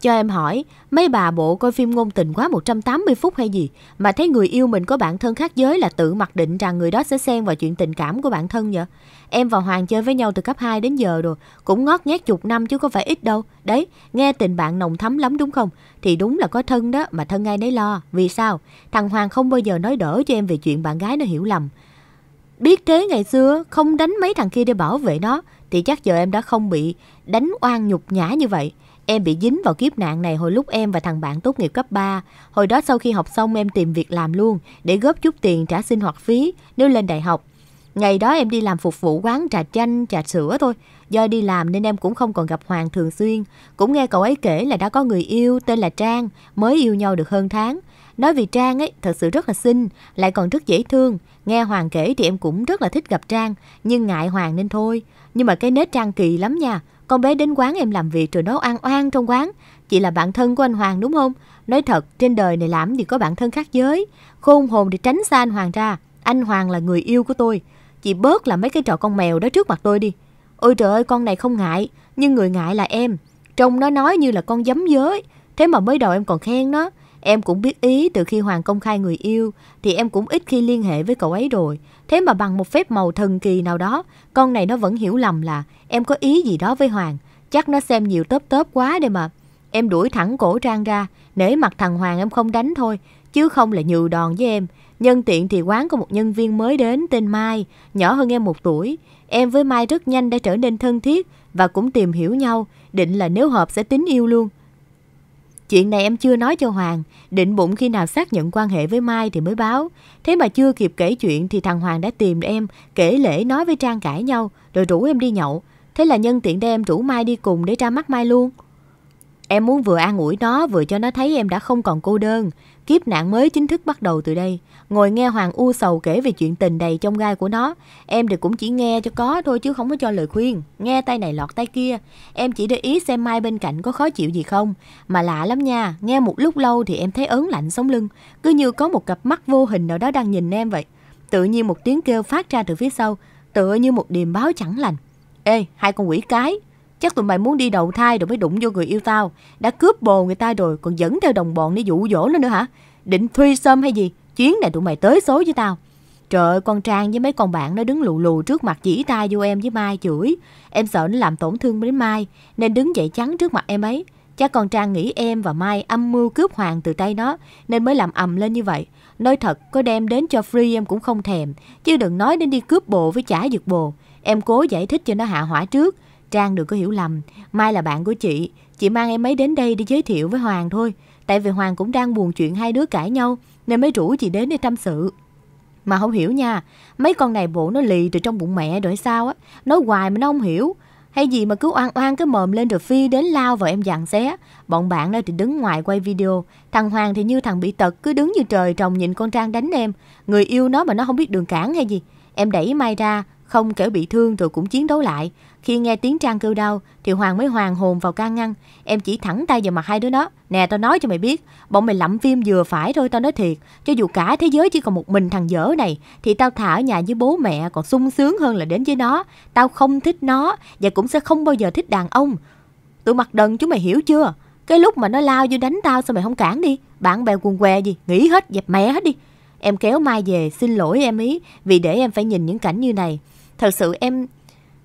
Cho em hỏi, mấy bà bộ coi phim ngôn tình quá 180 phút hay gì mà thấy người yêu mình có bạn thân khác giới là tự mặc định rằng người đó sẽ xen vào chuyện tình cảm của bạn thân nhở? Em và Hoàng chơi với nhau từ cấp 2 đến giờ rồi, cũng ngót nghét chục năm chứ có phải ít đâu. Đấy, nghe tình bạn nồng thắm lắm đúng không? Thì đúng là có thân đó mà thân ai nấy lo. Vì sao? Thằng Hoàng không bao giờ nói đỡ cho em về chuyện bạn gái nó hiểu lầm. Biết thế ngày xưa không đánh mấy thằng kia để bảo vệ nó thì chắc giờ em đã không bị đánh oan nhục nhã như vậy. Em bị dính vào kiếp nạn này hồi lúc em và thằng bạn tốt nghiệp cấp 3. Hồi đó sau khi học xong em tìm việc làm luôn để góp chút tiền trả sinh hoạt phí nếu lên đại học. Ngày đó em đi làm phục vụ quán trà chanh, trà sữa thôi. Do đi làm nên em cũng không còn gặp Hoàng thường xuyên. Cũng nghe cậu ấy kể là đã có người yêu tên là Trang, mới yêu nhau được hơn tháng. Nói về Trang ấy, thật sự rất là xinh, lại còn rất dễ thương. Nghe Hoàng kể thì em cũng rất là thích gặp Trang, nhưng ngại Hoàng nên thôi. Nhưng mà cái nết Trang kỳ lắm nha. Con bé đến quán em làm việc rồi nó ăn oan trong quán. Chị là bạn thân của anh Hoàng đúng không? Nói thật, trên đời này làm gì có bạn thân khác giới. Khôn hồn thì tránh xa anh Hoàng ra. Anh Hoàng là người yêu của tôi. Chị bớt làm mấy cái trò con mèo đó trước mặt tôi đi. Ôi trời ơi, con này không ngại. Nhưng người ngại là em. Trông nó nói như là con giấm giới. Thế mà mới đầu em còn khen nó. Em cũng biết ý từ khi Hoàng công khai người yêu thì em cũng ít khi liên hệ với cậu ấy rồi. Thế mà bằng một phép màu thần kỳ nào đó, con này nó vẫn hiểu lầm là em có ý gì đó với Hoàng. Chắc nó xem nhiều tớp tớp quá đây mà. Em đuổi thẳng cổ Trang ra, nể mặt thằng Hoàng em không đánh thôi, chứ không là nhừ đòn với em. Nhân tiện thì quán có một nhân viên mới đến tên Mai, nhỏ hơn em một tuổi. Em với Mai rất nhanh đã trở nên thân thiết và cũng tìm hiểu nhau, định là nếu hợp sẽ tính yêu luôn. Chuyện này em chưa nói cho Hoàng, định bụng khi nào xác nhận quan hệ với Mai thì mới báo. Thế mà chưa kịp kể chuyện thì thằng Hoàng đã tìm em, kể lễ nói với Trang cãi nhau, rồi rủ em đi nhậu. Thế là nhân tiện đem rủ Mai đi cùng để ra mắt Mai luôn. Em muốn vừa an ủi nó vừa cho nó thấy em đã không còn cô đơn. Kiếp nạn mới chính thức bắt đầu từ đây. Ngồi nghe Hoàng u sầu kể về chuyện tình đầy trong gai của nó. Em thì cũng chỉ nghe cho có thôi chứ không có cho lời khuyên. Nghe tay này lọt tay kia. Em chỉ để ý xem Mai bên cạnh có khó chịu gì không. Mà lạ lắm nha, nghe một lúc lâu thì em thấy ớn lạnh sống lưng. Cứ như có một cặp mắt vô hình nào đó đang nhìn em vậy. Tự nhiên một tiếng kêu phát ra từ phía sau. Tựa như một điềm báo chẳng lành. Ê, hai con quỷ cái, Chắc tụi mày muốn đi đầu thai rồi mới đụng vô người yêu tao. Đã cướp bồ người ta rồi còn dẫn theo đồng bọn đi dụ dỗ nó nữa hả? Định thuy sâm hay gì? Chuyến này tụi mày tới số với tao. Trời ơi, con Trang với mấy con bạn nó đứng lù lù trước mặt chỉ tay vô em với Mai chửi. Em sợ nó làm tổn thương đến Mai nên đứng dậy trắng trước mặt em ấy. Chắc con Trang nghĩ em và Mai âm mưu cướp hoàng từ tay nó nên mới làm ầm lên như vậy. Nói thật, có đem đến cho free em cũng không thèm. Chứ đừng nói đến đi cướp bồ với trả giật bồ. Em cố giải thích cho nó hạ hỏa trước. Trang đừng có hiểu lầm, Mai là bạn của chị, chị mang em ấy đến đây để giới thiệu với Hoàng thôi. Tại vì Hoàng cũng đang buồn chuyện hai đứa cãi nhau nên mới rủ chị đến để tâm sự. Mà không hiểu nha, mấy con này bộ nó lì từ trong bụng mẹ rồi sao á, nói hoài mà nó không hiểu. Hay gì mà cứ oan oan cái mồm lên rồi phi đến lao vào em dặn xé. Bọn bạn đó thì đứng ngoài quay video. Thằng Hoàng thì như thằng bị tật cứ đứng như trời trồng nhìn con Trang đánh em. Người yêu nó mà nó không biết đường cản hay gì. Em đẩy Mai ra, không kẻo bị thương rồi cũng chiến đấu lại. Khi nghe tiếng Trang kêu đau thì Hoàng mới hoàng hồn vào can ngăn. Em chỉ thẳng tay vào mặt hai đứa nó. Nè tao nói cho mày biết, bọn mày lẩm phim vừa phải thôi tao nói thiệt. Cho dù cả thế giới chỉ còn một mình thằng dở này thì tao thả ở nhà với bố mẹ còn sung sướng hơn là đến với nó. Tao không thích nó và cũng sẽ không bao giờ thích đàn ông. Tụi mặt đần chúng mày hiểu chưa? Cái lúc mà nó lao vô đánh tao sao mày không cản đi? Bạn bè quần què gì, nghỉ hết, dẹp mẹ hết đi. Em kéo Mai về, xin lỗi em ý, vì để em phải nhìn những cảnh như này. Thật sự em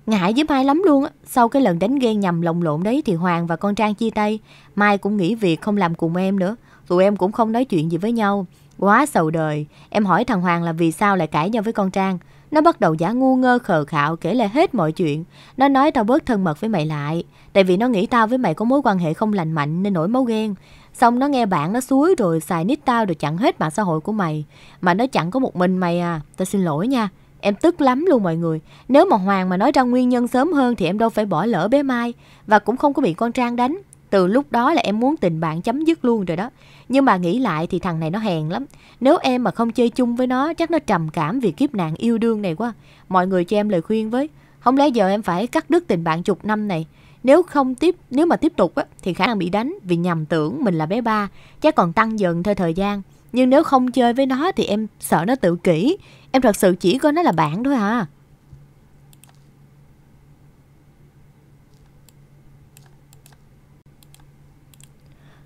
Ngại với Mai lắm luôn á. Sau cái lần đánh ghen nhầm lộn lộn đấy thì Hoàng và con Trang chia tay. Mai cũng nghỉ việc không làm cùng em nữa. Tụi em cũng không nói chuyện gì với nhau. Quá sầu đời. Em hỏi thằng Hoàng là vì sao lại cãi nhau với con Trang. Nó bắt đầu giả ngu ngơ khờ khạo kể lại hết mọi chuyện. Nó nói tao bớt thân mật với mày lại. Tại vì nó nghĩ tao với mày có mối quan hệ không lành mạnh nên nổi máu ghen. Xong nó nghe bạn nó suối rồi xài nít tao rồi chặn hết mạng xã hội của mày. Mà nó chặn có một mình mày à. Tao xin lỗi nha. Em tức lắm luôn mọi người. Nếu mà Hoàng mà nói ra nguyên nhân sớm hơn thì em đâu phải bỏ lỡ bé Mai và cũng không có bị con Trang đánh. Từ lúc đó là em muốn tình bạn chấm dứt luôn rồi đó. Nhưng mà nghĩ lại thì thằng này nó hèn lắm. Nếu em mà không chơi chung với nó chắc nó trầm cảm vì kiếp nạn yêu đương này quá. Mọi người cho em lời khuyên với. Không lẽ giờ em phải cắt đứt tình bạn chục năm này. Nếu không tiếp nếu mà tiếp tục á, thì khả năng bị đánh vì nhầm tưởng mình là bé ba, chắc còn tăng dần theo thời gian nhưng nếu không chơi với nó thì em sợ nó tự kỷ em thật sự chỉ coi nó là bạn thôi à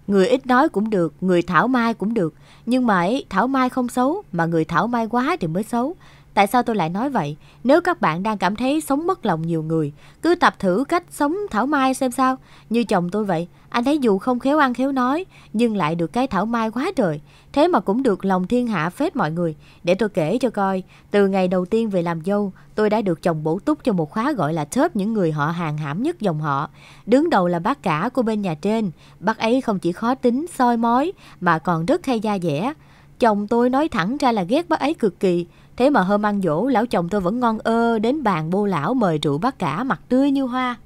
người ít nói cũng được người thảo mai cũng được nhưng mà ấy, thảo mai không xấu mà người thảo mai quá thì mới xấu Tại sao tôi lại nói vậy? Nếu các bạn đang cảm thấy sống mất lòng nhiều người, cứ tập thử cách sống thảo mai xem sao. Như chồng tôi vậy, anh thấy dù không khéo ăn khéo nói, nhưng lại được cái thảo mai quá trời. Thế mà cũng được lòng thiên hạ phết mọi người. Để tôi kể cho coi, từ ngày đầu tiên về làm dâu, tôi đã được chồng bổ túc cho một khóa gọi là thớp những người họ hàng hãm nhất dòng họ. Đứng đầu là bác cả của bên nhà trên. Bác ấy không chỉ khó tính, soi mói, mà còn rất hay da dẻ. Chồng tôi nói thẳng ra là ghét bác ấy cực kỳ. Thế mà hôm ăn dỗ, lão chồng tôi vẫn ngon ơ đến bàn bô lão mời rượu bác cả mặt tươi như hoa.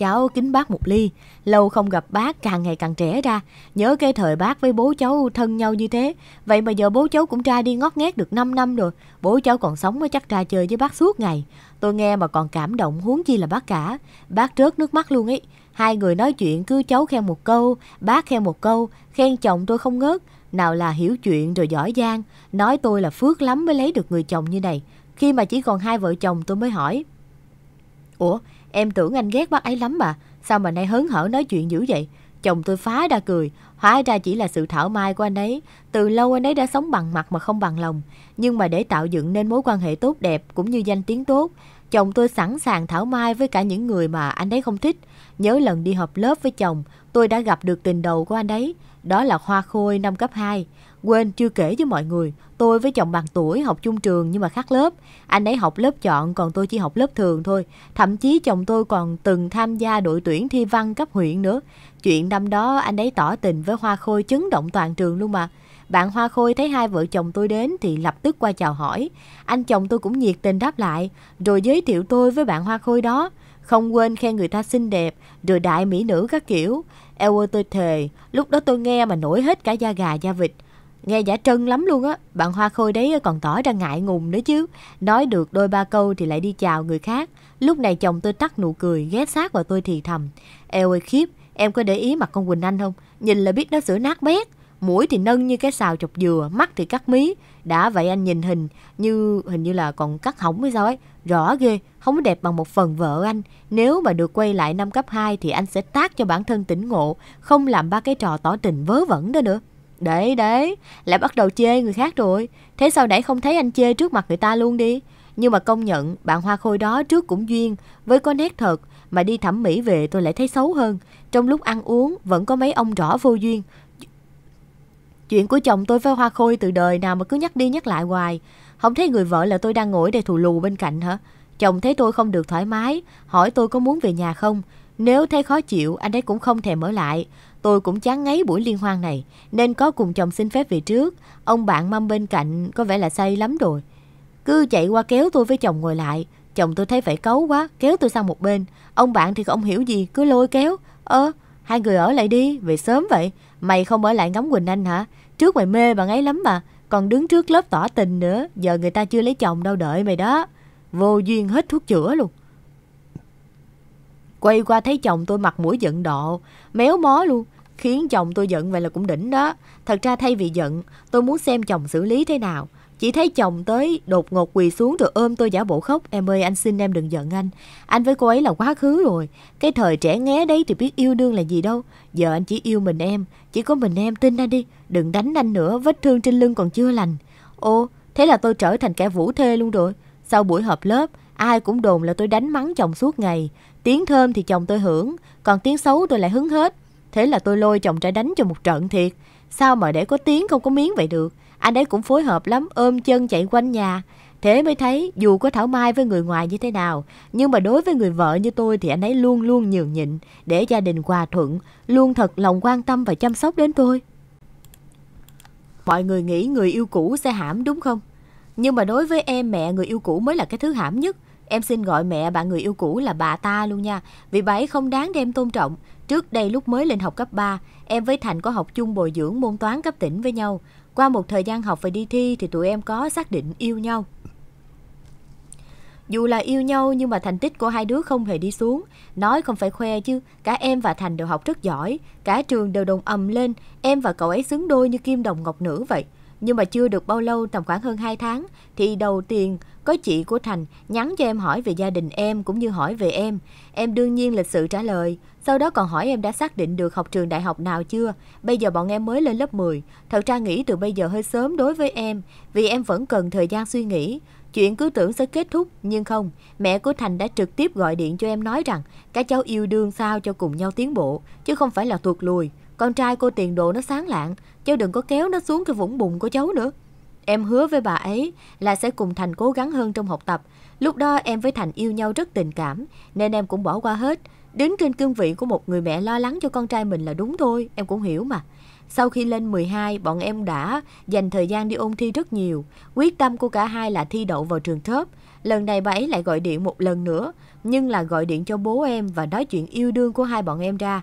Cháu kính bác một ly, lâu không gặp bác càng ngày càng trẻ ra. Nhớ cái thời bác với bố cháu thân nhau như thế. Vậy mà giờ bố cháu cũng ra đi ngót nghét được 5 năm rồi. Bố cháu còn sống mới chắc ra chơi với bác suốt ngày. Tôi nghe mà còn cảm động huống chi là bác cả. Bác rớt nước mắt luôn ấy. Hai người nói chuyện cứ cháu khen một câu, bác khen một câu, khen chồng tôi không ngớt. Nào là hiểu chuyện rồi giỏi giang, nói tôi là phước lắm mới lấy được người chồng như này. Khi mà chỉ còn hai vợ chồng tôi mới hỏi. Ủa, Em tưởng anh ghét bác ấy lắm mà, sao mà nay hớn hở nói chuyện dữ vậy? Chồng tôi phá ra cười, hóa ra chỉ là sự thảo mai của anh ấy. Từ lâu anh ấy đã sống bằng mặt mà không bằng lòng. Nhưng mà để tạo dựng nên mối quan hệ tốt đẹp cũng như danh tiếng tốt, chồng tôi sẵn sàng thảo mai với cả những người mà anh ấy không thích. Nhớ lần đi họp lớp với chồng, tôi đã gặp được tình đầu của anh ấy. Đó là Hoa Khôi năm cấp 2. Quên chưa kể với mọi người, tôi với chồng bằng tuổi học chung trường nhưng mà khác lớp. Anh ấy học lớp chọn còn tôi chỉ học lớp thường thôi. Thậm chí chồng tôi còn từng tham gia đội tuyển thi văn cấp huyện nữa. Chuyện năm đó anh ấy tỏ tình với Hoa Khôi chấn động toàn trường luôn mà. Bạn Hoa Khôi thấy hai vợ chồng tôi đến thì lập tức qua chào hỏi. Anh chồng tôi cũng nhiệt tình đáp lại, rồi giới thiệu tôi với bạn Hoa Khôi đó. Không quên khen người ta xinh đẹp, rồi đại mỹ nữ các kiểu. Eo ơi tôi thề, lúc đó tôi nghe mà nổi hết cả da gà da vịt. Nghe giả trân lắm luôn á, bạn Hoa Khôi đấy còn tỏ ra ngại ngùng nữa chứ. Nói được đôi ba câu thì lại đi chào người khác. Lúc này chồng tôi tắt nụ cười, ghé sát vào tôi thì thầm. Eo ơi khiếp, em có để ý mặt con Quỳnh Anh không? Nhìn là biết nó sửa nát bét. Mũi thì nâng như cái xào chọc dừa, mắt thì cắt mí. Đã vậy anh nhìn hình như hình như là còn cắt hỏng hay sao ấy. Rõ ghê, không đẹp bằng một phần vợ anh. Nếu mà được quay lại năm cấp 2 thì anh sẽ tác cho bản thân tỉnh ngộ, không làm ba cái trò tỏ tình vớ vẩn đó nữa. Đấy đấy, lại bắt đầu chê người khác rồi. Thế sao nãy không thấy anh chê trước mặt người ta luôn đi? Nhưng mà công nhận bạn hoa khôi đó trước cũng duyên, với có nét thật mà đi thẩm mỹ về tôi lại thấy xấu hơn. Trong lúc ăn uống vẫn có mấy ông rõ vô duyên. Chuyện của chồng tôi với hoa khôi từ đời nào mà cứ nhắc đi nhắc lại hoài. Không thấy người vợ là tôi đang ngồi để thù lù bên cạnh hả? Chồng thấy tôi không được thoải mái, hỏi tôi có muốn về nhà không? Nếu thấy khó chịu, anh ấy cũng không thèm ở lại. Tôi cũng chán ngấy buổi liên hoan này, nên có cùng chồng xin phép về trước. Ông bạn mâm bên cạnh có vẻ là say lắm rồi. Cứ chạy qua kéo tôi với chồng ngồi lại. Chồng tôi thấy phải cấu quá, kéo tôi sang một bên. Ông bạn thì không hiểu gì, cứ lôi kéo. Ơ, hai người ở lại đi, về sớm vậy. Mày không ở lại ngắm Quỳnh Anh hả? Trước mày mê bạn ấy lắm mà, còn đứng trước lớp tỏ tình nữa. Giờ người ta chưa lấy chồng đâu đợi mày đó. Vô duyên hết thuốc chữa luôn. Quay qua thấy chồng tôi mặt mũi giận độ méo mó luôn khiến chồng tôi giận vậy là cũng đỉnh đó thật ra thay vì giận tôi muốn xem chồng xử lý thế nào chỉ thấy chồng tới đột ngột quỳ xuống rồi ôm tôi giả bộ khóc em ơi anh xin em đừng giận anh anh với cô ấy là quá khứ rồi cái thời trẻ nghé đấy thì biết yêu đương là gì đâu giờ anh chỉ yêu mình em chỉ có mình em tin anh đi đừng đánh anh nữa vết thương trên lưng còn chưa lành ô thế là tôi trở thành kẻ vũ thê luôn rồi sau buổi họp lớp ai cũng đồn là tôi đánh mắng chồng suốt ngày Tiếng thơm thì chồng tôi hưởng, còn tiếng xấu tôi lại hứng hết. Thế là tôi lôi chồng trai đánh cho một trận thiệt. Sao mà để có tiếng không có miếng vậy được? Anh ấy cũng phối hợp lắm, ôm chân chạy quanh nhà. Thế mới thấy dù có thảo mai với người ngoài như thế nào, nhưng mà đối với người vợ như tôi thì anh ấy luôn luôn nhường nhịn, để gia đình hòa thuận, luôn thật lòng quan tâm và chăm sóc đến tôi. Mọi người nghĩ người yêu cũ sẽ hãm đúng không? Nhưng mà đối với em mẹ người yêu cũ mới là cái thứ hãm nhất. Em xin gọi mẹ bạn người yêu cũ là bà ta luôn nha, vì bà ấy không đáng để em tôn trọng. Trước đây lúc mới lên học cấp 3, em với Thành có học chung bồi dưỡng môn toán cấp tỉnh với nhau. Qua một thời gian học và đi thi thì tụi em có xác định yêu nhau. Dù là yêu nhau nhưng mà thành tích của hai đứa không hề đi xuống. Nói không phải khoe chứ, cả em và Thành đều học rất giỏi. Cả trường đều đồng ầm lên, em và cậu ấy xứng đôi như kim đồng ngọc nữ vậy. Nhưng mà chưa được bao lâu, tầm khoảng hơn 2 tháng, thì đầu tiên có chị của Thành nhắn cho em hỏi về gia đình em cũng như hỏi về em. Em đương nhiên lịch sự trả lời. Sau đó còn hỏi em đã xác định được học trường đại học nào chưa. Bây giờ bọn em mới lên lớp 10. Thật ra nghĩ từ bây giờ hơi sớm đối với em vì em vẫn cần thời gian suy nghĩ. Chuyện cứ tưởng sẽ kết thúc nhưng không, mẹ của Thành đã trực tiếp gọi điện cho em nói rằng các cháu yêu đương sao cho cùng nhau tiến bộ, chứ không phải là tuột lùi. Con trai cô tiền đồ nó sáng lạng, cháu đừng có kéo nó xuống cái vũng bùn của cháu nữa. Em hứa với bà ấy là sẽ cùng Thành cố gắng hơn trong học tập. Lúc đó em với Thành yêu nhau rất tình cảm, nên em cũng bỏ qua hết. Đứng trên cương vị của một người mẹ lo lắng cho con trai mình là đúng thôi, em cũng hiểu mà. Sau khi lên 12, bọn em đã dành thời gian đi ôn thi rất nhiều. Quyết tâm của cả hai là thi đậu vào trường thớp. Lần này bà ấy lại gọi điện một lần nữa, nhưng là gọi điện cho bố em và nói chuyện yêu đương của hai bọn em ra.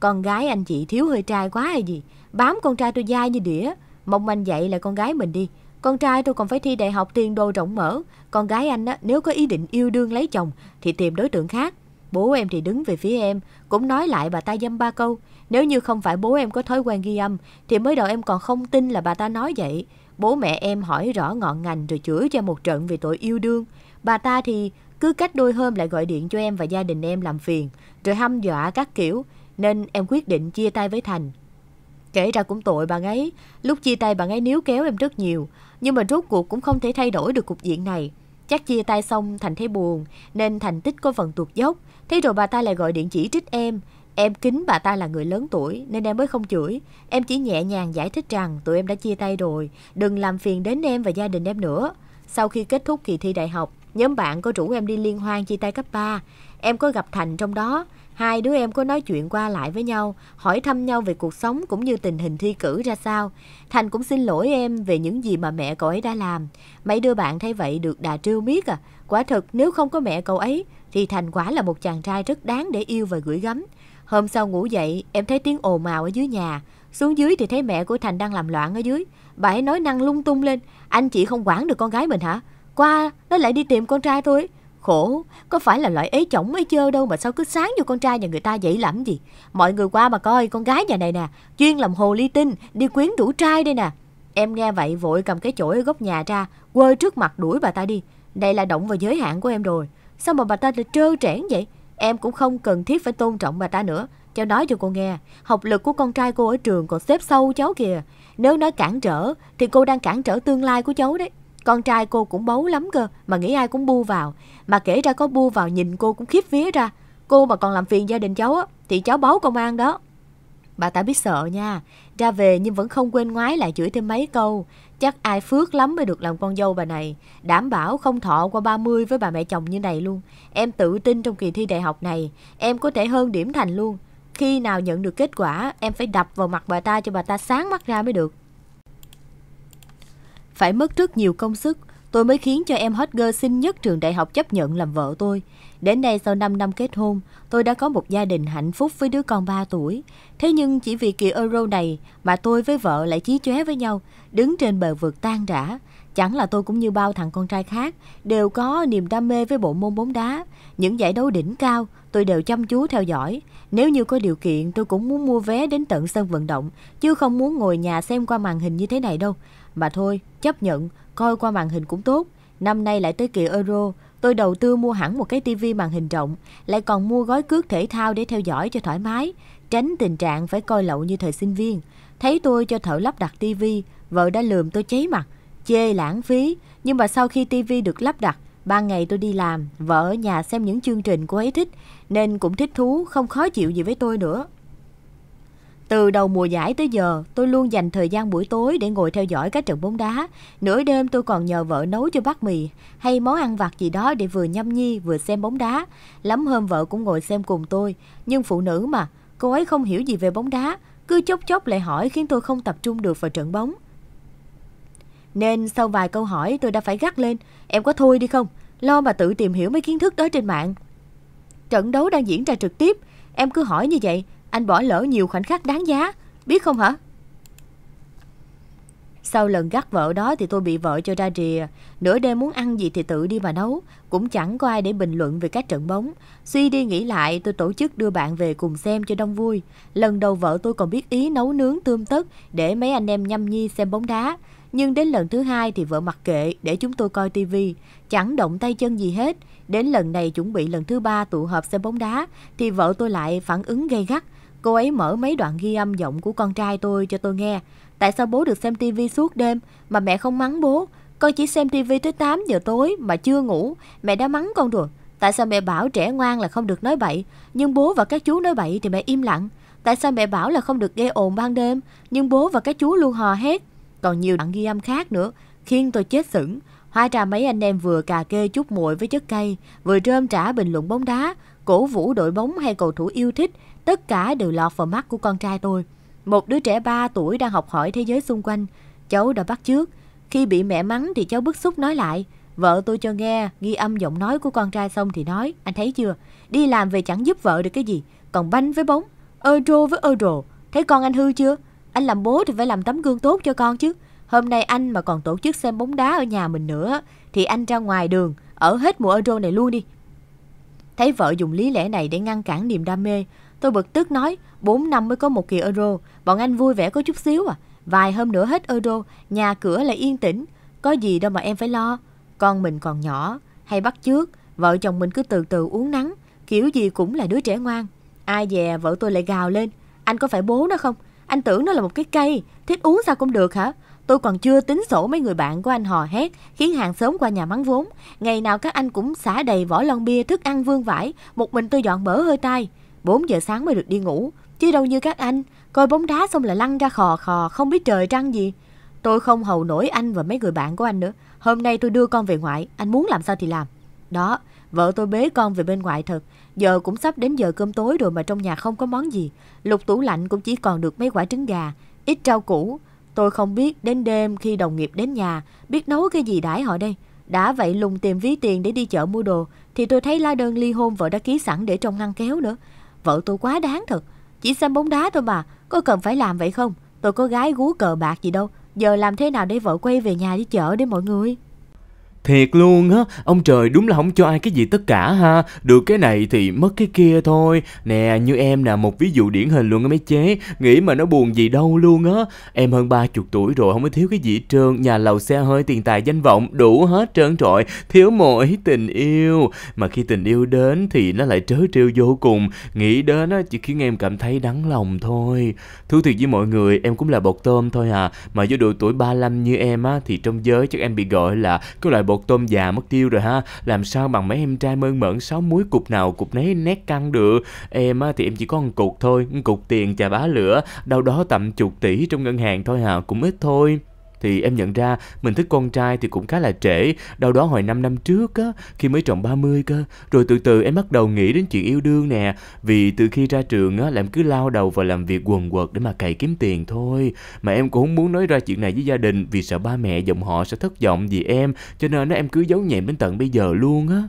Con gái anh chị thiếu hơi trai quá hay gì, bám con trai tôi dai như đĩa. Mong anh dạy lại con gái mình đi. Con trai tôi còn phải thi đại học tiền đồ rộng mở. Con gái anh á, nếu có ý định yêu đương lấy chồng thì tìm đối tượng khác. Bố em thì đứng về phía em, cũng nói lại bà ta dâm ba câu. Nếu như không phải bố em có thói quen ghi âm, thì mới đầu em còn không tin là bà ta nói vậy. Bố mẹ em hỏi rõ ngọn ngành rồi chửi cho một trận vì tội yêu đương. Bà ta thì cứ cách đôi hôm lại gọi điện cho em và gia đình em làm phiền, rồi hăm dọa các kiểu, nên em quyết định chia tay với Thành. Kể ra cũng tội bạn ấy, lúc chia tay bạn ấy níu kéo em rất nhiều, nhưng mà rốt cuộc cũng không thể thay đổi được cục diện này. Chắc chia tay xong Thành thấy buồn, nên Thành tích có phần tuột dốc. Thế rồi bà ta lại gọi điện chỉ trích em. Em kính bà ta là người lớn tuổi nên em mới không chửi. Em chỉ nhẹ nhàng giải thích rằng tụi em đã chia tay rồi, đừng làm phiền đến em và gia đình em nữa. Sau khi kết thúc kỳ thi đại học, nhóm bạn có rủ em đi liên hoan chia tay cấp 3. Em có gặp Thành trong đó, Hai đứa em có nói chuyện qua lại với nhau, hỏi thăm nhau về cuộc sống cũng như tình hình thi cử ra sao. Thành cũng xin lỗi em về những gì mà mẹ cậu ấy đã làm. Mấy đứa bạn thấy vậy được Đà Trêu biết à. Quả thật nếu không có mẹ cậu ấy thì Thành quả là một chàng trai rất đáng để yêu và gửi gắm. Hôm sau ngủ dậy, em thấy tiếng ồn ào ở dưới nhà. Xuống dưới thì thấy mẹ của Thành đang làm loạn ở dưới. Bà ấy nói năng lung tung lên. Anh chị không quản được con gái mình hả? Qua, nó lại đi tìm con trai tôi. Khổ, có phải là loại ế chổng ấy chơ đâu mà sao cứ sáng vô con trai nhà người ta vậy làm gì? Mọi người qua mà coi, con gái nhà này nè, chuyên làm hồ ly tinh, đi quyến rũ trai đây nè. Em nghe vậy vội cầm cái chổi ở góc nhà ra, quơ trước mặt đuổi bà ta đi. Đây là động vào giới hạn của em rồi. Sao mà bà ta lại trơ trẽn vậy? Em cũng không cần thiết phải tôn trọng bà ta nữa. cho nói cho cô nghe, học lực của con trai cô ở trường còn xếp sâu cháu kìa. Nếu nói cản trở, thì cô đang cản trở tương lai của cháu đấy. Con trai cô cũng bấu lắm cơ, mà nghĩ ai cũng bu vào. Mà kể ra có bu vào nhìn cô cũng khiếp vía ra. Cô mà còn làm phiền gia đình cháu á, thì cháu báo công an đó. Bà ta biết sợ nha, ra về nhưng vẫn không quên ngoái lại chửi thêm mấy câu. Chắc ai phước lắm mới được làm con dâu bà này. Đảm bảo không thọ qua 30 với bà mẹ chồng như này luôn. Em tự tin trong kỳ thi đại học này, em có thể hơn điểm thành luôn. Khi nào nhận được kết quả, em phải đập vào mặt bà ta cho bà ta sáng mắt ra mới được. Phải mất rất nhiều công sức, tôi mới khiến cho em hot girl xinh nhất trường đại học chấp nhận làm vợ tôi. Đến nay sau 5 năm kết hôn, tôi đã có một gia đình hạnh phúc với đứa con 3 tuổi. Thế nhưng chỉ vì kỳ euro này mà tôi với vợ lại chí chóe với nhau, đứng trên bờ vực tan rã. Chẳng là tôi cũng như bao thằng con trai khác, đều có niềm đam mê với bộ môn bóng đá. Những giải đấu đỉnh cao, tôi đều chăm chú theo dõi. Nếu như có điều kiện, tôi cũng muốn mua vé đến tận sân vận động, chứ không muốn ngồi nhà xem qua màn hình như thế này đâu. Mà thôi, chấp nhận, coi qua màn hình cũng tốt. Năm nay lại tới kỳ Euro, tôi đầu tư mua hẳn một cái tivi màn hình rộng, lại còn mua gói cước thể thao để theo dõi cho thoải mái, tránh tình trạng phải coi lậu như thời sinh viên. Thấy tôi cho thợ lắp đặt tivi, vợ đã lườm tôi cháy mặt, chê lãng phí. Nhưng mà sau khi tivi được lắp đặt, ban ngày tôi đi làm, vợ ở nhà xem những chương trình cô ấy thích, nên cũng thích thú, không khó chịu gì với tôi nữa. Từ đầu mùa giải tới giờ, tôi luôn dành thời gian buổi tối để ngồi theo dõi các trận bóng đá. Nửa đêm tôi còn nhờ vợ nấu cho bát mì hay món ăn vặt gì đó để vừa nhâm nhi vừa xem bóng đá. Lắm hôm vợ cũng ngồi xem cùng tôi, nhưng phụ nữ mà, cô ấy không hiểu gì về bóng đá, cứ chốc chốc lại hỏi khiến tôi không tập trung được vào trận bóng. Nên sau vài câu hỏi tôi đã phải gắt lên, em có thôi đi không? Lo mà tự tìm hiểu mấy kiến thức đó trên mạng. Trận đấu đang diễn ra trực tiếp, em cứ hỏi như vậy, anh bỏ lỡ nhiều khoảnh khắc đáng giá, biết không hả? Sau lần gắt vợ đó thì tôi bị vợ cho ra rìa, nửa đêm muốn ăn gì thì tự đi mà nấu, cũng chẳng có ai để bình luận về các trận bóng. Suy đi nghĩ lại, tôi tổ chức đưa bạn về cùng xem cho đông vui. Lần đầu vợ tôi còn biết ý nấu nướng tươm tất để mấy anh em nhâm nhi xem bóng đá. Nhưng đến lần thứ hai thì vợ mặc kệ để chúng tôi coi tivi, chẳng động tay chân gì hết. Đến lần này chuẩn bị lần thứ ba tụ họp xem bóng đá thì vợ tôi lại phản ứng gay gắt. Cô ấy mở mấy đoạn ghi âm giọng của con trai tôi cho tôi nghe. Tại sao bố được xem tivi suốt đêm mà mẹ không mắng bố? Con chỉ xem tivi tới 8 giờ tối mà chưa ngủ, mẹ đã mắng con rồi. Tại sao mẹ bảo trẻ ngoan là không được nói bậy, nhưng bố và các chú nói bậy thì mẹ im lặng. Tại sao mẹ bảo là không được gây ồn ban đêm, nhưng bố và các chú luôn hò hét. Còn nhiều đoạn ghi âm khác nữa, khiến tôi chết sững. Hóa ra mấy anh em vừa cà kê chút muội với chất cây, vừa rơm trả bình luận bóng đá, cổ vũ đội bóng hay cầu thủ yêu thích, tất cả đều lọt vào mắt của con trai tôi. Một đứa trẻ 3 tuổi đang học hỏi thế giới xung quanh, cháu đã bắt trước Khi bị mẹ mắng thì cháu bức xúc nói lại. Vợ tôi cho nghe, ghi âm giọng nói của con trai xong thì nói, anh thấy chưa, đi làm về chẳng giúp vợ được cái gì, còn banh với bóng, euro với euro, thấy con anh hư chưa? Anh làm bố thì phải làm tấm gương tốt cho con chứ. Hôm nay anh mà còn tổ chức xem bóng đá ở nhà mình nữa, thì anh ra ngoài đường, ở hết mùa euro này luôn đi, Thấy vợ dùng lý lẽ này để ngăn cản niềm đam mê, tôi bực tức nói 4 năm mới có một kỳ euro, bọn anh vui vẻ có chút xíu à. Vài hôm nữa hết euro, nhà cửa lại yên tĩnh, có gì đâu mà em phải lo. Con mình còn nhỏ, hay bắt trước, vợ chồng mình cứ từ từ uống nắng, kiểu gì cũng là đứa trẻ ngoan. Ai dè vợ tôi lại gào lên, anh có phải bố nó không? Anh tưởng nó là một cái cây, thích uống sao cũng được hả? Tôi còn chưa tính sổ mấy người bạn của anh hò hét, khiến hàng xóm qua nhà mắng vốn. Ngày nào các anh cũng xả đầy vỏ lon bia, thức ăn vương vãi, một mình tôi dọn mở hơi tai 4 giờ sáng mới được đi ngủ, chứ đâu như các anh, coi bóng đá xong là lăn ra khò khò, không biết trời trăng gì. Tôi không hầu nổi anh và mấy người bạn của anh nữa. Hôm nay tôi đưa con về ngoại, anh muốn làm sao thì làm. Đó, vợ tôi bế con về bên ngoại thật. Giờ cũng sắp đến giờ cơm tối rồi mà trong nhà không có món gì. Lục tủ lạnh cũng chỉ còn được mấy quả trứng gà, ít rau củ, Tôi không biết đến đêm khi đồng nghiệp đến nhà, biết nấu cái gì đãi họ đây. Đã vậy lùng tìm ví tiền để đi chợ mua đồ, thì tôi thấy lá đơn ly hôn vợ đã ký sẵn để trong ngăn kéo nữa. Vợ tôi quá đáng thật, chỉ xem bóng đá thôi mà, có cần phải làm vậy không? Tôi có gái gú cờ bạc gì đâu, giờ làm thế nào để vợ quay về nhà đi chợ để mọi người? Thiệt luôn á, ông trời đúng là không cho ai cái gì tất cả ha. Được cái này thì mất cái kia thôi. Nè, như em nè, một ví dụ điển hình luôn á mấy chế. Nghĩ mà nó buồn gì đâu luôn á. Em hơn 30 tuổi rồi, không có thiếu cái gì hết trơn. Nhà lầu xe hơi, tiền tài, danh vọng, đủ hết trơn trọi. Thiếu mỗi tình yêu. Mà khi tình yêu đến thì nó lại trớ trêu vô cùng. Nghĩ đến á, chỉ khiến em cảm thấy đắng lòng thôi. Thú thiệt với mọi người, em cũng là bột tôm thôi à. Mà với độ tuổi 35 như em á, thì trong giới chắc em bị gọi là cái loại bột ruột tôm già mất tiêu rồi ha làm sao bằng mấy em trai mơn mởn sáu muối cục nào cục nấy nét căng được em á, thì em chỉ có một cục thôi một cục tiền chà bá lửa đâu đó tầm chục tỷ trong ngân hàng thôi hà cũng ít thôi thì em nhận ra mình thích con trai thì cũng khá là trễ, đâu đó hồi 5 năm trước á, khi mới tròn 30 cơ. Rồi từ từ em bắt đầu nghĩ đến chuyện yêu đương nè, vì từ khi ra trường á, là em cứ lao đầu vào làm việc quần quật để mà cày kiếm tiền thôi. Mà em cũng không muốn nói ra chuyện này với gia đình vì sợ ba mẹ dòng họ sẽ thất vọng vì em, cho nên em cứ giấu nhẹm đến tận bây giờ luôn á.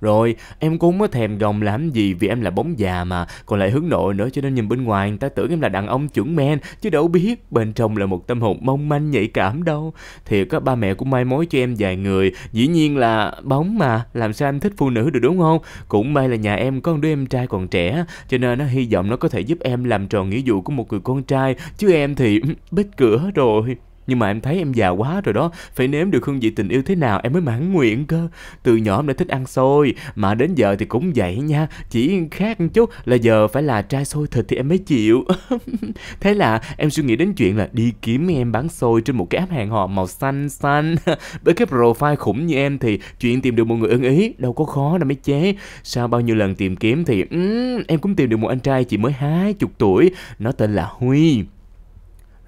Rồi, em cũng mới thèm gồng làm gì vì em là bóng già mà, còn lại hướng nội nữa cho nên nhìn bên ngoài người ta tưởng em là đàn ông chuẩn men, chứ đâu biết bên trong là một tâm hồn mong manh nhạy cảm đâu. Thì có ba mẹ cũng mai mối cho em vài người, dĩ nhiên là bóng mà, làm sao em thích phụ nữ được đúng không? Cũng may là nhà em có một đứa em trai còn trẻ, cho nên nó hy vọng nó có thể giúp em làm tròn nghĩa vụ của một người con trai, chứ em thì bít cửa rồi nhưng mà em thấy em già quá rồi đó phải nếm được hương vị tình yêu thế nào em mới mãn nguyện cơ từ nhỏ em đã thích ăn xôi mà đến giờ thì cũng vậy nha chỉ khác một chút là giờ phải là trai xôi thịt thì em mới chịu thế là em suy nghĩ đến chuyện là đi kiếm em bán xôi trên một cái app hàng họ màu xanh xanh với cái profile khủng như em thì chuyện tìm được một người ưng ý đâu có khó đâu mấy chế sau bao nhiêu lần tìm kiếm thì um, em cũng tìm được một anh trai chỉ mới hai chục tuổi nó tên là huy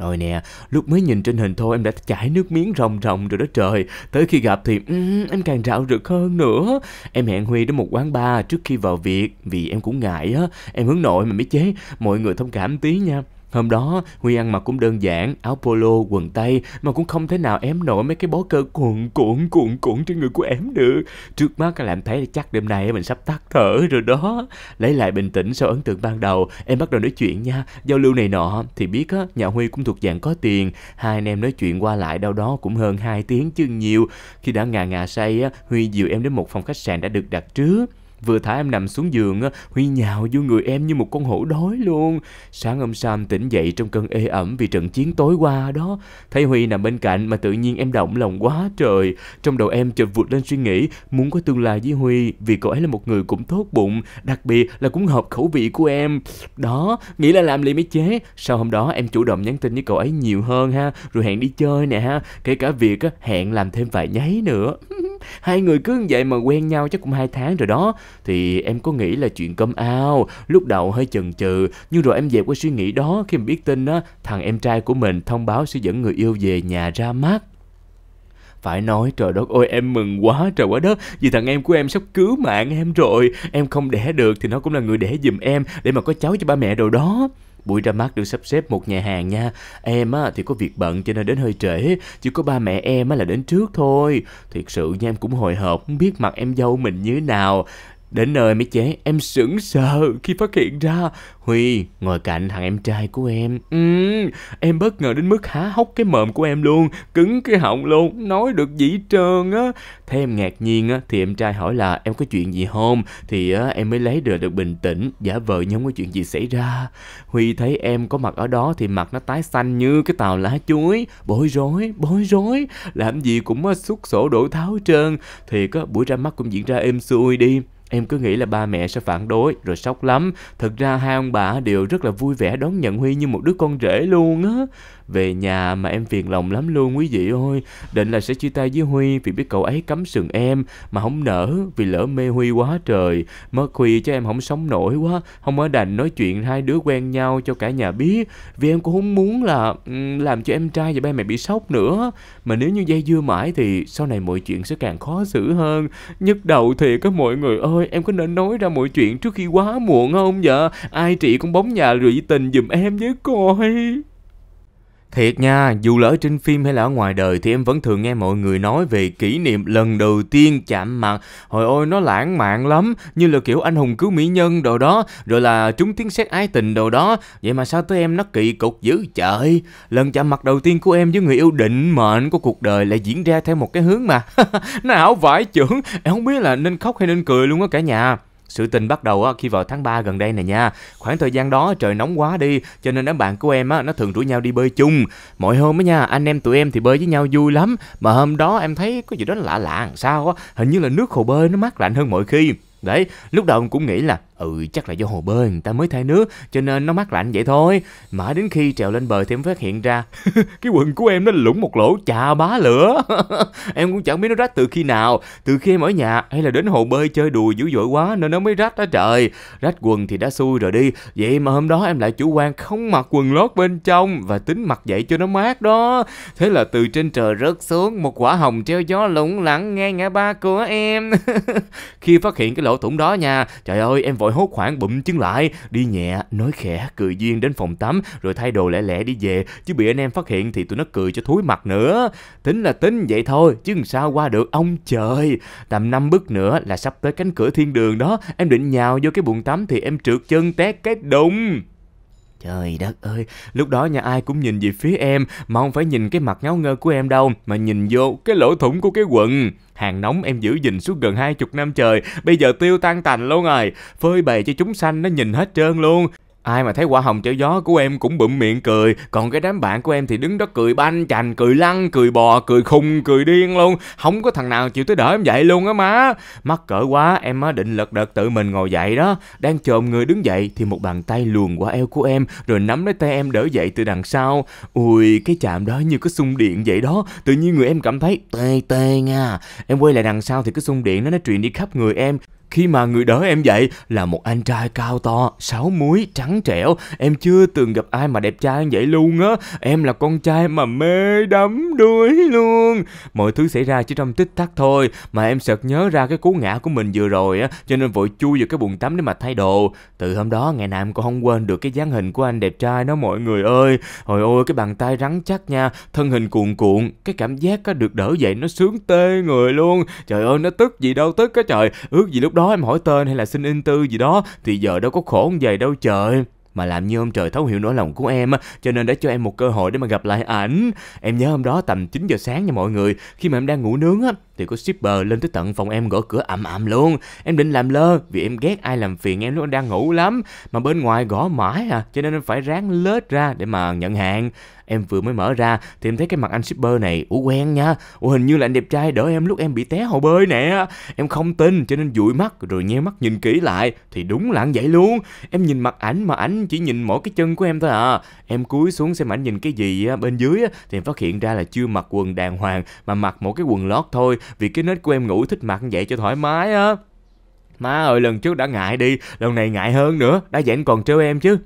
rồi nè, lúc mới nhìn trên hình thôi em đã chảy nước miếng ròng ròng rồi đó trời. Tới khi gặp thì um, em càng rạo rực hơn nữa. Em hẹn Huy đến một quán bar trước khi vào việc vì em cũng ngại á. Em hướng nội mà mới chế. Mọi người thông cảm tí nha. Hôm đó, Huy ăn mặc cũng đơn giản, áo polo, quần tây mà cũng không thể nào ém nổi mấy cái bó cơ cuộn cuộn cuộn cuộn trên người của em được. Trước mắt là em thấy chắc đêm nay mình sắp tắt thở rồi đó. Lấy lại bình tĩnh sau ấn tượng ban đầu, em bắt đầu nói chuyện nha, giao lưu này nọ thì biết á, nhà Huy cũng thuộc dạng có tiền, hai anh em nói chuyện qua lại đâu đó cũng hơn 2 tiếng chứ nhiều. Khi đã ngà ngà say á, Huy dìu em đến một phòng khách sạn đã được đặt trước Vừa thả em nằm xuống giường, Huy nhào vô người em như một con hổ đói luôn. Sáng hôm sau tỉnh dậy trong cơn ê ẩm vì trận chiến tối qua đó. Thấy Huy nằm bên cạnh mà tự nhiên em động lòng quá trời. Trong đầu em chợt vụt lên suy nghĩ muốn có tương lai với Huy vì cậu ấy là một người cũng tốt bụng, đặc biệt là cũng hợp khẩu vị của em. Đó, nghĩ là làm liền mới chế. Sau hôm đó em chủ động nhắn tin với cậu ấy nhiều hơn ha, rồi hẹn đi chơi nè ha, kể cả việc hẹn làm thêm vài nháy nữa. Hai người cứ như vậy mà quen nhau chắc cũng hai tháng rồi đó thì em có nghĩ là chuyện cơm ao lúc đầu hơi chần chừ nhưng rồi em dẹp qua suy nghĩ đó khi mà biết tin á thằng em trai của mình thông báo sẽ dẫn người yêu về nhà ra mắt phải nói trời đất ơi em mừng quá trời quá đất vì thằng em của em sắp cứu mạng em rồi em không đẻ được thì nó cũng là người đẻ giùm em để mà có cháu cho ba mẹ đồ đó buổi ra mắt được sắp xếp một nhà hàng nha em á thì có việc bận cho nên đến hơi trễ chỉ có ba mẹ em á là đến trước thôi thiệt sự nha em cũng hồi hộp không biết mặt em dâu mình như thế nào Đến nơi mới chế em sững sờ khi phát hiện ra Huy ngồi cạnh thằng em trai của em ừ, Em bất ngờ đến mức há hốc cái mồm của em luôn Cứng cái họng luôn, nói được gì trơn á Thêm ngạc nhiên á, thì em trai hỏi là em có chuyện gì không Thì á, em mới lấy được được bình tĩnh, giả vờ như không có chuyện gì xảy ra Huy thấy em có mặt ở đó thì mặt nó tái xanh như cái tàu lá chuối Bối rối, bối rối, làm gì cũng xuất sổ đổ tháo trơn thì có buổi ra mắt cũng diễn ra êm xuôi đi Em cứ nghĩ là ba mẹ sẽ phản đối rồi sốc lắm. Thực ra hai ông bà đều rất là vui vẻ đón nhận Huy như một đứa con rể luôn á. Về nhà mà em phiền lòng lắm luôn quý vị ơi Định là sẽ chia tay với Huy vì biết cậu ấy cắm sừng em Mà không nở vì lỡ mê Huy quá trời Mất Huy cho em không sống nổi quá Không ở đành nói chuyện hai đứa quen nhau cho cả nhà biết Vì em cũng không muốn là ừ, làm cho em trai và ba mẹ bị sốc nữa Mà nếu như dây dưa mãi thì sau này mọi chuyện sẽ càng khó xử hơn Nhức đầu thì á mọi người ơi Em có nên nói ra mọi chuyện trước khi quá muộn không vậy? Dạ? Ai trị con bóng nhà rồi tình giùm em với coi Thiệt nha, dù lỡ trên phim hay là ở ngoài đời thì em vẫn thường nghe mọi người nói về kỷ niệm lần đầu tiên chạm mặt. Hồi ôi nó lãng mạn lắm, như là kiểu anh hùng cứu mỹ nhân đồ đó, rồi là chúng tiếng xét ái tình đồ đó. Vậy mà sao tới em nó kỳ cục dữ trời. Lần chạm mặt đầu tiên của em với người yêu định mệnh của cuộc đời lại diễn ra theo một cái hướng mà. nó ảo vải trưởng, em không biết là nên khóc hay nên cười luôn á cả nhà. Sự tình bắt đầu khi vào tháng 3 gần đây này nha. Khoảng thời gian đó trời nóng quá đi, cho nên đám bạn của em á nó thường rủ nhau đi bơi chung. Mỗi hôm á nha, anh em tụi em thì bơi với nhau vui lắm, mà hôm đó em thấy có gì đó lạ lạ làm sao á, hình như là nước hồ bơi nó mát lạnh hơn mọi khi. Đấy, lúc đầu cũng nghĩ là ừ chắc là do hồ bơi người ta mới thay nước cho nên nó mát lạnh vậy thôi mà đến khi trèo lên bờ thì em phát hiện ra cái quần của em nó lủng một lỗ chà bá lửa em cũng chẳng biết nó rách từ khi nào từ khi em ở nhà hay là đến hồ bơi chơi đùa dữ dội quá nên nó mới rách đó trời rách quần thì đã xui rồi đi vậy mà hôm đó em lại chủ quan không mặc quần lót bên trong và tính mặc vậy cho nó mát đó thế là từ trên trời rớt xuống một quả hồng treo gió lủng lẳng ngay ngã ba của em khi phát hiện cái lỗ thủng đó nha trời ơi em vội rồi hốt hoảng bụm chân lại, đi nhẹ, nói khẽ, cười duyên đến phòng tắm, rồi thay đồ lẻ lẻ đi về, chứ bị anh em phát hiện thì tụi nó cười cho thúi mặt nữa. Tính là tính vậy thôi, chứ sao qua được ông trời. Tầm năm bước nữa là sắp tới cánh cửa thiên đường đó, em định nhào vô cái buồng tắm thì em trượt chân té cái đùng Trời đất ơi, lúc đó nhà ai cũng nhìn về phía em, mà không phải nhìn cái mặt ngáo ngơ của em đâu, mà nhìn vô cái lỗ thủng của cái quần. Hàng nóng em giữ gìn suốt gần hai chục năm trời, bây giờ tiêu tan tành luôn rồi, phơi bày cho chúng sanh nó nhìn hết trơn luôn. Ai mà thấy quả hồng chở gió của em cũng bụm miệng cười Còn cái đám bạn của em thì đứng đó cười banh chành Cười lăn, cười bò, cười khùng, cười điên luôn Không có thằng nào chịu tới đỡ em dậy luôn á má Mắc cỡ quá em á định lật đật tự mình ngồi dậy đó Đang chồm người đứng dậy Thì một bàn tay luồn qua eo của em Rồi nắm lấy tay em đỡ dậy từ đằng sau Ui cái chạm đó như có xung điện vậy đó Tự nhiên người em cảm thấy tê tê nha Em quay lại đằng sau thì cái xung điện nó nó truyền đi khắp người em khi mà người đỡ em dậy là một anh trai cao to, sáu múi, trắng trẻo. Em chưa từng gặp ai mà đẹp trai như vậy luôn á. Em là con trai mà mê đắm đuối luôn. Mọi thứ xảy ra chỉ trong tích tắc thôi. Mà em sợt nhớ ra cái cú ngã của mình vừa rồi á. Cho nên vội chui vào cái bồn tắm để mà thay đồ. Từ hôm đó ngày nào em cũng không quên được cái dáng hình của anh đẹp trai đó mọi người ơi. Hồi ôi cái bàn tay rắn chắc nha. Thân hình cuồn cuộn. Cái cảm giác á, được đỡ dậy nó sướng tê người luôn. Trời ơi nó tức gì đâu tức á trời. Ước gì lúc đó đó em hỏi tên hay là xin in tư gì đó thì giờ đâu có khổ không vậy đâu trời mà làm như ông trời thấu hiểu nỗi lòng của em cho nên đã cho em một cơ hội để mà gặp lại ảnh em nhớ hôm đó tầm 9 giờ sáng nha mọi người khi mà em đang ngủ nướng á thì có shipper lên tới tận phòng em gõ cửa ầm ầm luôn. Em định làm lơ vì em ghét ai làm phiền em lúc đang ngủ lắm. Mà bên ngoài gõ mãi à, cho nên em phải ráng lết ra để mà nhận hàng. Em vừa mới mở ra thì em thấy cái mặt anh shipper này ủ quen nha. Ủa hình như là anh đẹp trai đỡ em lúc em bị té hồ bơi nè. Em không tin cho nên dụi mắt rồi nheo mắt nhìn kỹ lại thì đúng là vậy luôn. Em nhìn mặt ảnh mà ảnh chỉ nhìn mỗi cái chân của em thôi à. Em cúi xuống xem ảnh nhìn cái gì bên dưới thì em phát hiện ra là chưa mặc quần đàng hoàng mà mặc một cái quần lót thôi vì cái nết của em ngủ thích mặc vậy cho thoải mái á má ơi lần trước đã ngại đi lần này ngại hơn nữa đã vậy còn trêu em chứ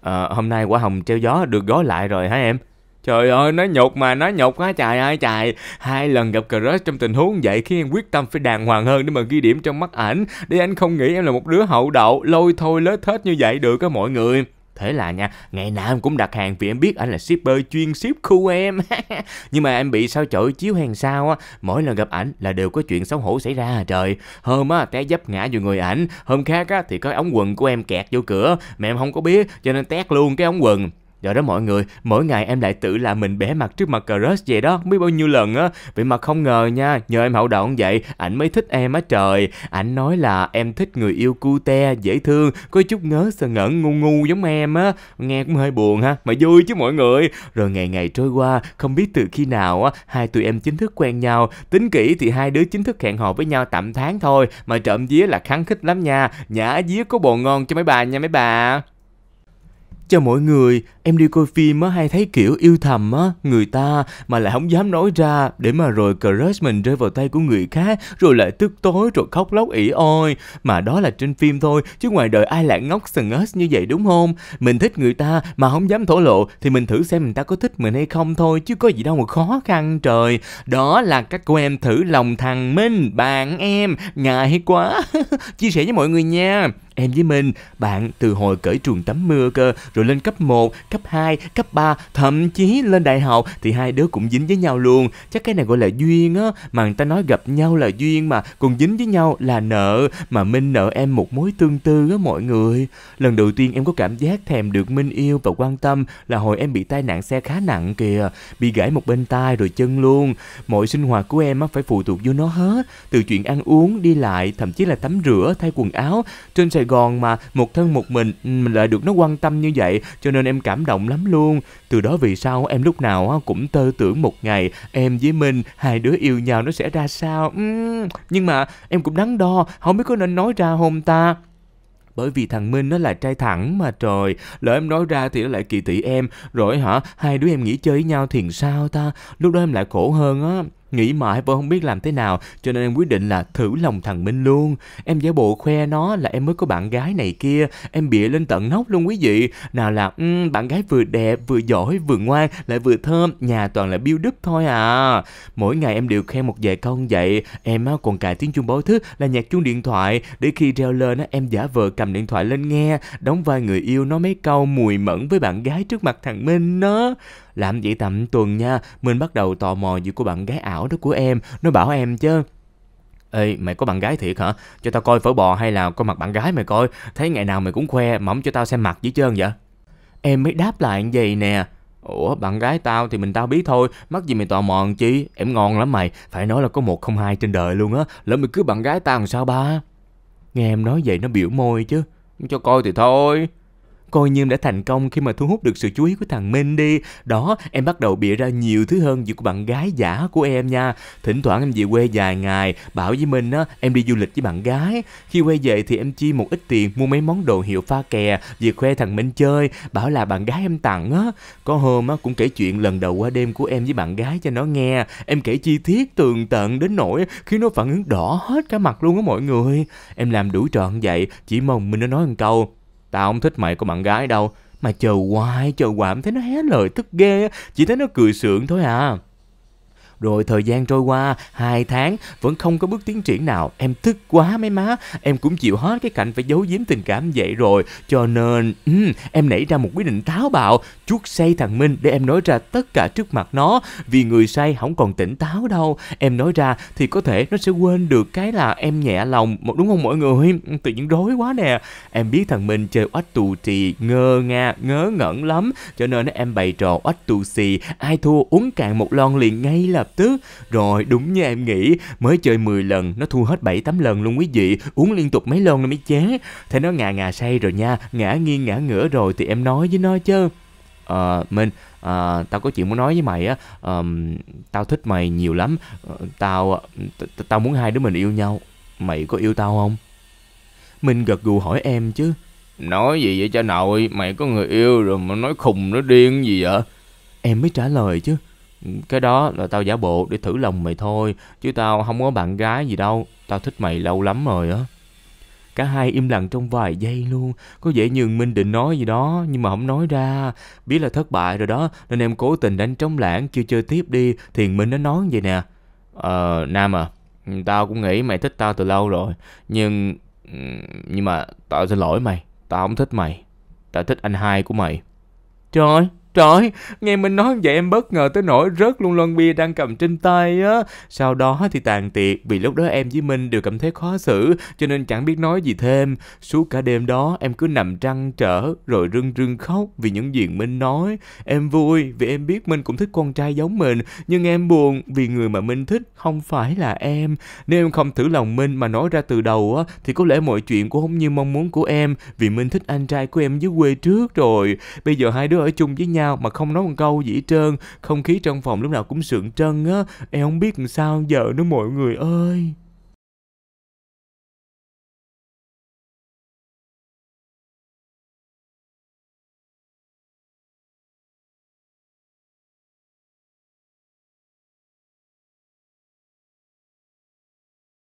à, hôm nay quả hồng treo gió được gói lại rồi hả em Trời ơi, nó nhột mà, nó nhột quá trời ơi trời. Hai lần gặp crush trong tình huống vậy khiến em quyết tâm phải đàng hoàng hơn để mà ghi điểm trong mắt ảnh. Để anh không nghĩ em là một đứa hậu đậu, lôi thôi lết thết như vậy được á mọi người. Thế là nha, ngày nào em cũng đặt hàng vì em biết anh là shipper chuyên ship khu em. Nhưng mà em bị sao chổi chiếu hàng sao á, mỗi lần gặp ảnh là đều có chuyện xấu hổ xảy ra trời. Hôm á té dấp ngã vô người ảnh, hôm khác á thì có ống quần của em kẹt vô cửa, mà em không có biết cho nên tét luôn cái ống quần. Do đó mọi người, mỗi ngày em lại tự làm mình bẻ mặt trước mặt crush vậy đó, biết bao nhiêu lần á. Vậy mà không ngờ nha, nhờ em hậu đậu vậy, ảnh mới thích em á trời. Ảnh nói là em thích người yêu cute, dễ thương, có chút ngớ sờ ngẩn ngu ngu giống em á. Nghe cũng hơi buồn ha, mà vui chứ mọi người. Rồi ngày ngày trôi qua, không biết từ khi nào á, hai tụi em chính thức quen nhau. Tính kỹ thì hai đứa chính thức hẹn hò với nhau tạm tháng thôi, mà trộm vía là kháng khích lắm nha. Nhã vía có bồ ngon cho mấy bà nha mấy bà cho mọi người em đi coi phim á hay thấy kiểu yêu thầm á người ta mà lại không dám nói ra để mà rồi crush mình rơi vào tay của người khác rồi lại tức tối rồi khóc lóc ỉ ôi mà đó là trên phim thôi chứ ngoài đời ai lại ngốc sừng ớt như vậy đúng không mình thích người ta mà không dám thổ lộ thì mình thử xem người ta có thích mình hay không thôi chứ có gì đâu mà khó khăn trời đó là cách của em thử lòng thằng minh bạn em ngại quá chia sẻ với mọi người nha Em với Minh, bạn từ hồi cởi trường tắm mưa cơ, rồi lên cấp 1, cấp 2, cấp 3, thậm chí lên đại học thì hai đứa cũng dính với nhau luôn. Chắc cái này gọi là duyên á, mà người ta nói gặp nhau là duyên mà, cùng dính với nhau là nợ, mà Minh nợ em một mối tương tư á mọi người. Lần đầu tiên em có cảm giác thèm được Minh yêu và quan tâm là hồi em bị tai nạn xe khá nặng kìa, bị gãy một bên tai rồi chân luôn. Mọi sinh hoạt của em á phải phụ thuộc vô nó hết, từ chuyện ăn uống, đi lại, thậm chí là tắm rửa, thay quần áo. Trên xe Sài Gòn mà một thân một mình ừ, mình lại được nó quan tâm như vậy cho nên em cảm động lắm luôn. Từ đó vì sao em lúc nào cũng tơ tưởng một ngày em với Minh hai đứa yêu nhau nó sẽ ra sao. Ừ, nhưng mà em cũng đắn đo không biết có nên nói ra hôm ta bởi vì thằng Minh nó là trai thẳng mà trời, lỡ em nói ra thì nó lại kỳ thị em, rồi hả, hai đứa em nghỉ chơi với nhau thì sao ta, lúc đó em lại khổ hơn á. Nghĩ mãi vẫn không biết làm thế nào Cho nên em quyết định là thử lòng thằng Minh luôn Em giả bộ khoe nó là em mới có bạn gái này kia Em bịa lên tận nóc luôn quý vị Nào là um, bạn gái vừa đẹp, vừa giỏi, vừa ngoan, lại vừa thơm Nhà toàn là biêu đức thôi à Mỗi ngày em đều khen một vài câu vậy Em còn cài tiếng chuông báo thức là nhạc chuông điện thoại Để khi reo lên em giả vờ cầm điện thoại lên nghe Đóng vai người yêu nói mấy câu mùi mẫn với bạn gái trước mặt thằng Minh đó làm vậy tầm tuần nha, mình bắt đầu tò mò gì của bạn gái ảo đó của em, nó bảo em chứ. Ê, mày có bạn gái thiệt hả? Cho tao coi phở bò hay là coi mặt bạn gái mày coi, thấy ngày nào mày cũng khoe, mỏng cho tao xem mặt dữ trơn vậy? Em mới đáp lại như vậy nè. Ủa, bạn gái tao thì mình tao biết thôi, mắc gì mày tò mò làm chi, em ngon lắm mày, phải nói là có một không hai trên đời luôn á, lỡ mày cứ bạn gái tao làm sao ba? Nghe em nói vậy nó biểu môi chứ, cho coi thì thôi. Coi như em đã thành công khi mà thu hút được sự chú ý của thằng Minh đi. Đó, em bắt đầu bịa ra nhiều thứ hơn về của bạn gái giả của em nha. Thỉnh thoảng em về quê dài ngày, bảo với Minh á, em đi du lịch với bạn gái. Khi quay về thì em chi một ít tiền mua mấy món đồ hiệu pha kè, về khoe thằng Minh chơi, bảo là bạn gái em tặng á. Có hôm á, cũng kể chuyện lần đầu qua đêm của em với bạn gái cho nó nghe. Em kể chi tiết tường tận đến nỗi khi nó phản ứng đỏ hết cả mặt luôn á mọi người. Em làm đủ trọn vậy, chỉ mong Minh nó nói một câu Tao không thích mày có bạn gái đâu. Mà chờ hoài, chờ hoài, thấy nó hé lời tức ghê. Chỉ thấy nó cười sượng thôi à. Rồi thời gian trôi qua, hai tháng, vẫn không có bước tiến triển nào. Em tức quá mấy má, em cũng chịu hết cái cảnh phải giấu giếm tình cảm vậy rồi. Cho nên, um, em nảy ra một quyết định táo bạo, chuốt say thằng Minh để em nói ra tất cả trước mặt nó. Vì người say không còn tỉnh táo đâu. Em nói ra thì có thể nó sẽ quên được cái là em nhẹ lòng, đúng không mọi người? Tự nhiên rối quá nè. Em biết thằng Minh chơi oách tù trì, ngơ nga, ngớ ngẩn lắm. Cho nên em bày trò oách tù xì, ai thua uống cạn một lon liền ngay lập tức. Rồi đúng như em nghĩ, mới chơi 10 lần, nó thua hết 7 8 lần luôn quý vị, uống liên tục mấy lon nó mới chán. Thế nó ngà ngà say rồi nha, ngã nghiêng ngã ngửa rồi thì em nói với nó chứ. Ờ, à, Minh, à, tao có chuyện muốn nói với mày á, à, tao thích mày nhiều lắm, à, tao tao muốn hai đứa mình yêu nhau. Mày có yêu tao không? Minh gật gù hỏi em chứ. Nói gì vậy cha nội, mày có người yêu rồi mà nói khùng nó điên gì vậy? Em mới trả lời chứ cái đó là tao giả bộ để thử lòng mày thôi chứ tao không có bạn gái gì đâu tao thích mày lâu lắm rồi á cả hai im lặng trong vài giây luôn có vẻ như minh định nói gì đó nhưng mà không nói ra biết là thất bại rồi đó nên em cố tình đánh trống lãng chưa chơi tiếp đi thì minh nó nói vậy nè ờ nam à tao cũng nghĩ mày thích tao từ lâu rồi nhưng nhưng mà tao xin lỗi mày tao không thích mày tao thích anh hai của mày trời ơi Trời nghe mình nói vậy em bất ngờ tới nỗi rớt luôn lon bia đang cầm trên tay á. Sau đó thì tàn tiệc vì lúc đó em với Minh đều cảm thấy khó xử cho nên chẳng biết nói gì thêm. Suốt cả đêm đó em cứ nằm trăn trở rồi rưng rưng khóc vì những gì Minh nói. Em vui vì em biết Minh cũng thích con trai giống mình nhưng em buồn vì người mà Minh thích không phải là em. Nếu em không thử lòng Minh mà nói ra từ đầu á thì có lẽ mọi chuyện cũng không như mong muốn của em vì Minh thích anh trai của em dưới quê trước rồi. Bây giờ hai đứa ở chung với nhau sao mà không nói một câu gì hết trơn không khí trong phòng lúc nào cũng sượng trân á em không biết làm sao giờ nữa mọi người ơi